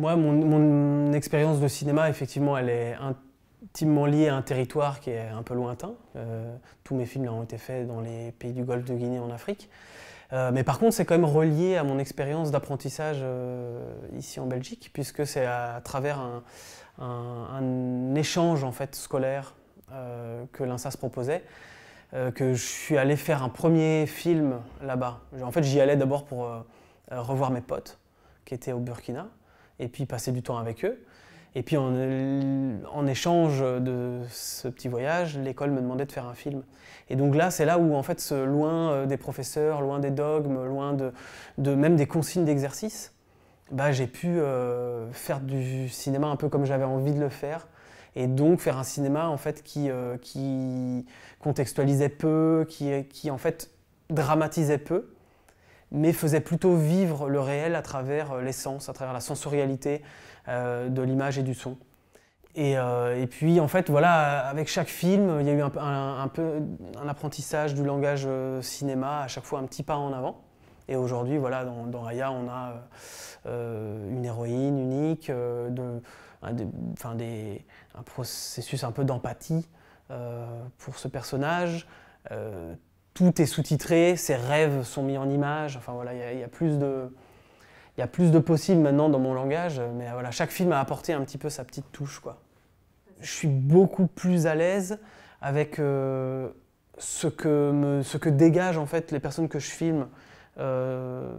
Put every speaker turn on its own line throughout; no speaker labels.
Moi, mon, expérience de cinéma, effectivement, elle est intimement liée à un territoire qui est un peu lointain. Euh, tous mes films ont été faits dans les pays du Golfe de Guinée en Afrique. Euh, mais par contre, c'est quand même relié à mon expérience d'apprentissage euh, ici en Belgique, puisque c'est à travers un, échange en fait scolaire que l'INSA se proposait que je suis allé faire un premier film là-bas. En fait, j'y allais d'abord pour revoir mes potes qui étaient au Burkina et puis passer du temps avec eux. Et puis en, échange de ce petit voyage, l'école me demandait de faire un film. Et donc là, c'est là où en fait, loin euh, des professeurs, loin des dogmes, loin de, même des consignes d'exercice, bah, j'ai pu euh, faire du cinéma un peu comme j'avais envie de le faire et donc faire un cinéma en fait qui, euh, qui contextualisait peu, qui, qui en fait dramatisait peu, mais faisait plutôt vivre le réel à travers euh, l'essence, à travers la sensorialité euh, de l'image et du son. Euh, et, puis en fait voilà, avec chaque film, il y a eu un, peu un apprentissage du langage cinéma, à chaque fois un petit pas en avant. Et aujourd'hui voilà, dans, dans, on a une héroïne unique, de, un, processus un peu d'empathie pour ce personnage tout est sous-titré, ses rêves sont mis en image, Enfin voilà, il y, a plus de, il plus de possible maintenant dans mon langage. Mais voilà, chaque film a apporté un petit peu sa petite touche quoi. Je suis beaucoup plus à l'aise avec euh, ce que ce que dégagent en fait les personnes que je filme euh,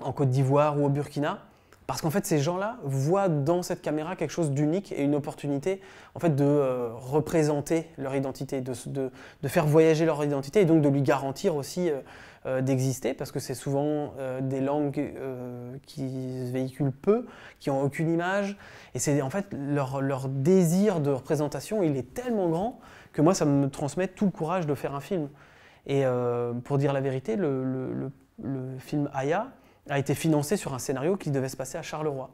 en Côte d'Ivoire ou au Burkina parce qu'en fait, ces gens-là voient dans cette caméra quelque chose d'unique et une opportunité en fait, de euh, représenter leur identité, de, faire voyager leur identité et donc de lui garantir aussi euh, euh, d'exister, parce que c'est souvent des langues qui se véhiculent peu, qui n'ont aucune image. Et c'est en fait leur, désir de représentation, il est tellement grand que moi, ça me transmet tout le courage de faire un film. Et pour dire la vérité, le film Aya, a été financé sur un scénario qui devait se passer à Charleroi.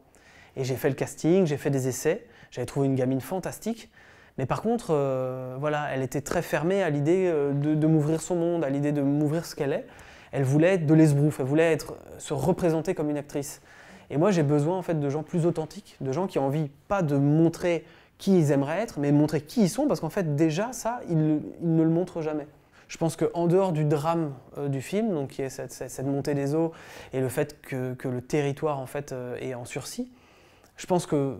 Et j'ai fait le casting, j'ai fait des essais, j'avais trouvé une gamine fantastique. Mais par contre, euh, voilà, elle était très fermée à l'idée euh, de, m'ouvrir son monde, à l'idée de m'ouvrir ce qu'elle est. Elle voulait être de l'esbrouf, elle voulait être, euh, se représenter comme une actrice. Et moi, j'ai besoin en fait de gens plus authentiques, de gens qui ont envie pas de montrer qui ils aimeraient être, mais montrer qui ils sont, parce qu'en fait, déjà, ça, ils ne le montrent jamais. Je pense qu'en dehors du drame euh, du film, donc qui est cette, montée des eaux et le fait que, le territoire en fait euh, est en sursis, je pense que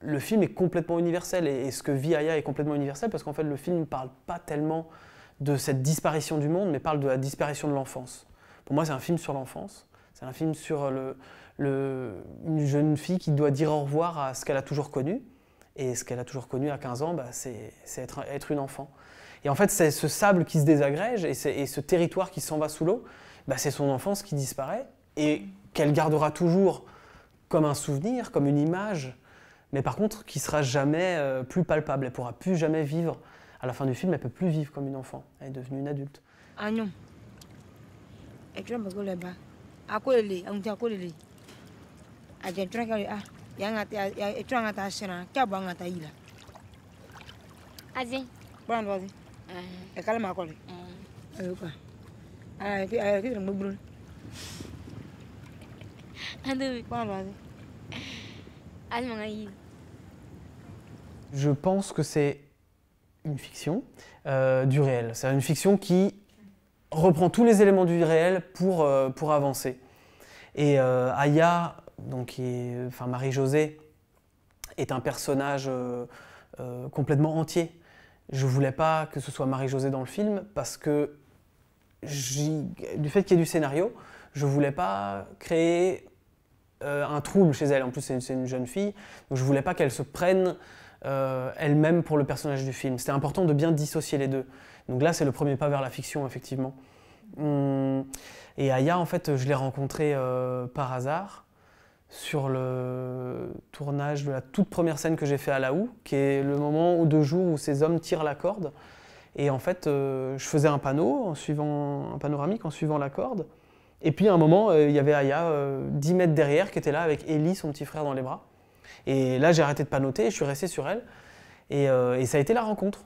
le film est complètement universel et, ce que vit Aya est complètement universel parce qu'en fait le film ne parle pas tellement de cette disparition du monde, mais parle de la disparition de l'enfance. Pour moi, c'est un film sur l'enfance. C'est un film sur une jeune fille qui doit dire au revoir à ce qu'elle a toujours connu. Et ce qu'elle a toujours connu à 15 ans, bah, c'est être une enfant. Et en fait, c'est ce sable qui se désagrège et, et ce territoire qui s'en va sous l'eau, bah, c'est son enfance qui disparaît et qu'elle gardera toujours comme un souvenir, comme une image, mais par contre qui sera jamais plus palpable. Elle pourra plus jamais vivre. À la fin du film, elle peut plus vivre comme une enfant. Elle est devenue une adulte. Ah non. Je pense que c'est une fiction euh, du réel. C'est une fiction qui reprend tous les éléments du réel pour, euh, pour avancer. Et euh, Aya, donc enfin Marie-Josée, est un personnage complètement entier. Je voulais pas que ce soit Marie-Josée dans le film parce que du fait qu'il y ait du scénario, je voulais pas créer euh, un trouble chez elle. En plus, c'est une, jeune fille, donc je voulais pas qu'elle se prenne euh, elle-même pour le personnage du film. C'était important de bien dissocier les deux. Donc là, c'est le premier pas vers la fiction, effectivement. Hum, et Aya, en fait, je l'ai rencontrée euh, par hasard sur le tournage de la toute première scène que j'ai fait à La Houe, qui est le moment ou deux jours où ces hommes tirent la corde. Et en fait, euh, je faisais un panneau, en suivant, un panoramique en suivant la corde. Et puis à un moment, euh, il y avait Aya, 10 euh, mètres derrière, qui était là avec Ellie, son petit frère, dans les bras. Et là, j'ai arrêté de panoter et je suis resté sur elle. et ça a été la rencontre.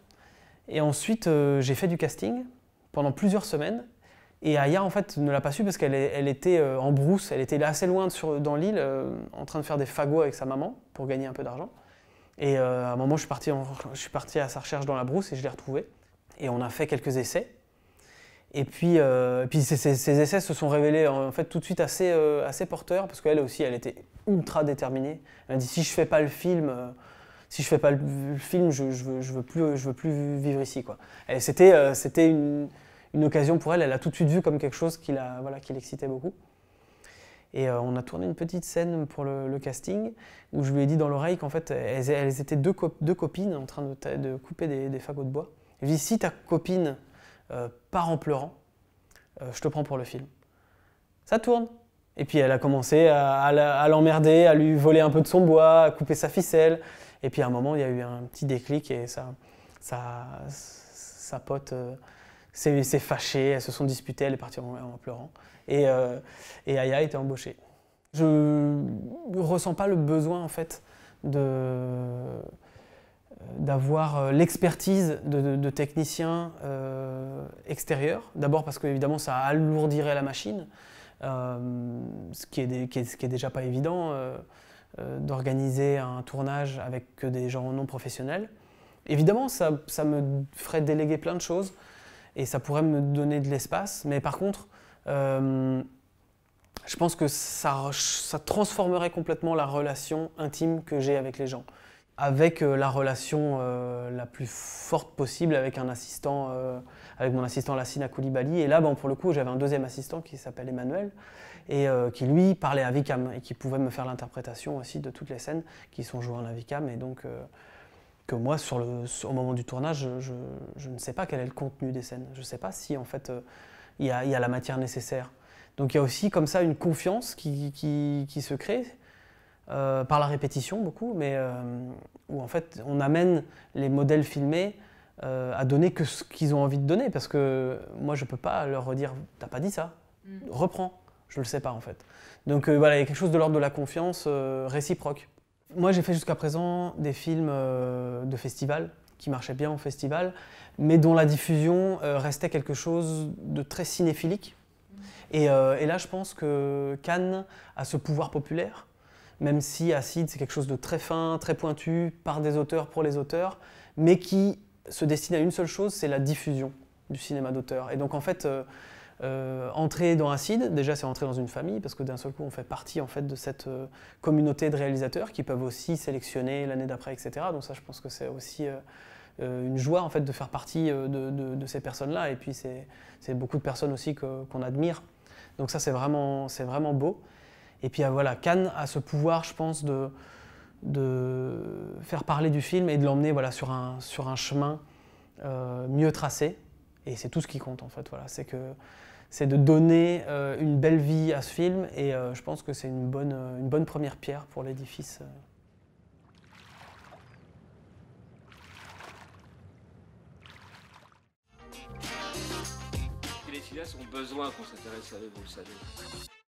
Et ensuite, j'ai fait du casting pendant plusieurs semaines. Et Aya, en fait, ne l'a pas su parce qu'elle était euh, en brousse, elle était assez loin sur, dans l'île, euh, en train de faire des fagots avec sa maman pour gagner un peu d'argent. Et euh, à un moment, je suis, parti je suis parti à sa recherche dans la brousse et je l'ai retrouvée. Et on a fait quelques essais. Et puis, puis ces, essais se sont révélés en fait tout de suite assez, assez porteurs parce qu'elle aussi, elle était ultra déterminée. Elle a dit si je fais pas le film, si je fais pas le film, je, je, veux, je veux plus, je veux plus vivre ici quoi. C'était, c'était une une occasion pour elle. Elle a tout de suite vu comme quelque chose qui l'excitait voilà, beaucoup. Et euh, on a tourné une petite scène pour le, casting où je lui ai dit dans l'oreille qu'en fait, elles, étaient deux, deux, copines en train de, couper des, fagots de bois. Je lui dit si ta copine euh, part en pleurant, euh, je te prends pour le film. Ça tourne. Et puis elle a commencé à, l'emmerder, à, lui voler un peu de son bois, à couper sa ficelle. Et puis à un moment, il y a eu un petit déclic et ça, ça, sa pote s'est fâché, elles se sont disputées, elle est partie en, pleurant. Et, euh, Aya a été embauchée. Je ne ressens pas le besoin en fait euh, d'avoir euh, l'expertise de, techniciens euh, extérieurs. D'abord parce que évidemment ça alourdirait la machine, ce, qui est déjà pas évident d'organiser un tournage avec des gens non professionnels. Évidemment ça me ferait déléguer plein de choses et ça pourrait me donner de l'espace. Mais par contre, euh, je pense que ça, ça, transformerait complètement la relation intime que j'ai avec les gens. Avec euh, la relation euh, la plus forte possible avec un assistant, avec mon assistant Lassina Koulibaly. Et là, bon, pour le coup, j'avais un deuxième assistant qui s'appelle Emmanuel et qui, lui, parlait à Vicam et qui pouvait me faire l'interprétation aussi de toutes les scènes qui sont jouées en Vicam. Et donc, moi, sur le, au moment du tournage, je, ne sais pas quel est le contenu des scènes. Je ne sais pas si, en fait, euh, il y, a la matière nécessaire. Donc il y a aussi, comme ça, une confiance qui, se crée, euh, par la répétition beaucoup, mais euh, où, en fait, on amène les modèles filmés à donner que ce qu'ils ont envie de donner. Parce que moi, je ne peux pas leur redire « t'as pas dit ça, mm. reprends ». Je ne le sais pas, en fait. Donc voilà, il y a quelque chose de l'ordre de la confiance réciproque. Moi, j'ai fait jusqu'à présent des films euh, de festival qui marchaient bien au festival, mais dont la diffusion euh, restait quelque chose de très cinéphilique. Euh, et, là, je pense que Cannes a ce pouvoir populaire, même si Acide, c'est quelque chose de très fin, très pointu, par des auteurs, pour les auteurs, mais qui se destine à une seule chose, c'est la diffusion du cinéma d'auteur. Et donc, en fait, euh, entrer dans Acide, déjà c'est entrer dans une famille, parce que d'un seul coup on fait partie en fait de cette euh, communauté de réalisateurs qui peuvent aussi sélectionner l'année d'après, etc. Donc ça je pense que c'est aussi euh, une joie en fait de faire partie de, ces personnes-là, et puis c'est beaucoup de personnes aussi qu'on admire. Donc ça c'est vraiment, vraiment beau. Et puis ah, voilà, Cannes a ce pouvoir je pense de, de faire parler du film et de l'emmener voilà, sur, un, sur un chemin mieux tracé. Et c'est tout ce qui compte en fait, voilà. C'est que c'est de donner euh, une belle vie à ce film et euh, je pense que c'est une bonne, euh, première pierre pour l'édifice. Les cinéastes ont besoin qu'on s'intéresse à eux, vous le savez.